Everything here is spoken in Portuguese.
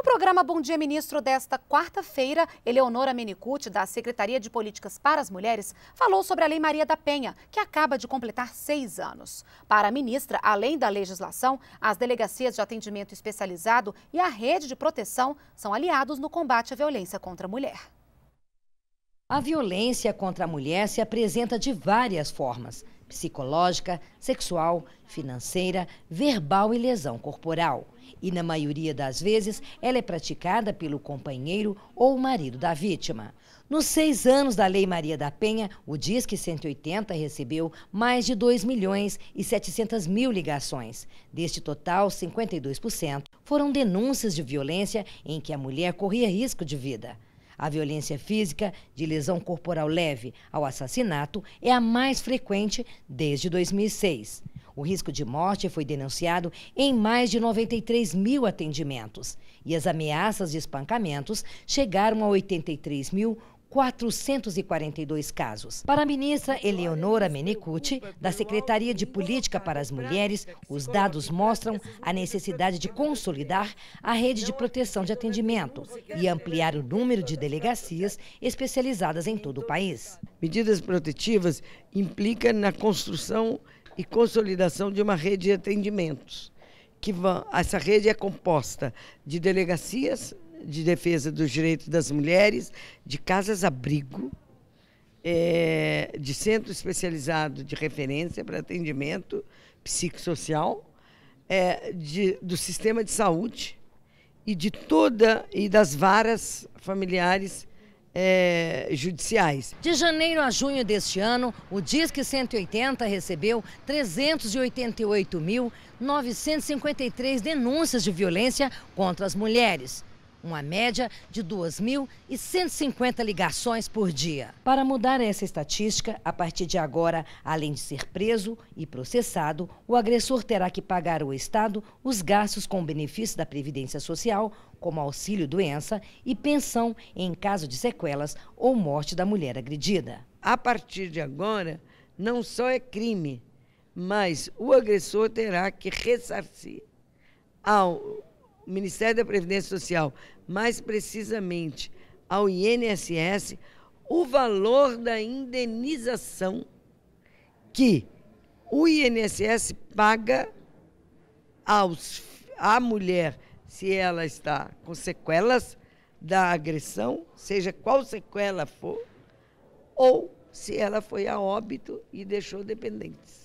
No programa Bom Dia Ministro desta quarta-feira, Eleonora Menicucci, da Secretaria de Políticas para as Mulheres, falou sobre a Lei Maria da Penha, que acaba de completar seis anos. Para a ministra, além da legislação, as delegacias de atendimento especializado e a rede de proteção são aliados no combate à violência contra a mulher. A violência contra a mulher se apresenta de várias formas psicológica, sexual, financeira, verbal e lesão corporal. E na maioria das vezes, ela é praticada pelo companheiro ou marido da vítima. Nos seis anos da Lei Maria da Penha, o Disque 180 recebeu mais de 2 milhões e 700 mil ligações. Deste total, 52% foram denúncias de violência em que a mulher corria risco de vida. A violência física, de lesão corporal leve ao assassinato, é a mais frequente desde 2006. O risco de morte foi denunciado em mais de 93 mil atendimentos e as ameaças de espancamentos chegaram a 83 mil. 442 casos. Para a ministra Eleonora Menicucci, da Secretaria de Política para as Mulheres, os dados mostram a necessidade de consolidar a rede de proteção de atendimento e ampliar o número de delegacias especializadas em todo o país. Medidas protetivas implicam na construção e consolidação de uma rede de atendimentos. Que vão, essa rede é composta de delegacias de Defesa dos Direitos das Mulheres, de casas-abrigo, é, de centro especializado de referência para atendimento psicossocial, é, de, do sistema de saúde e de toda e das varas familiares é, judiciais. De janeiro a junho deste ano, o Disque 180 recebeu 388.953 denúncias de violência contra as mulheres uma média de 2.150 ligações por dia. Para mudar essa estatística, a partir de agora, além de ser preso e processado, o agressor terá que pagar ao Estado os gastos com benefício da Previdência Social, como auxílio doença e pensão em caso de sequelas ou morte da mulher agredida. A partir de agora, não só é crime, mas o agressor terá que ressarcir ao o Ministério da Previdência Social, mais precisamente ao INSS, o valor da indenização que o INSS paga aos, à mulher se ela está com sequelas da agressão, seja qual sequela for, ou se ela foi a óbito e deixou dependentes.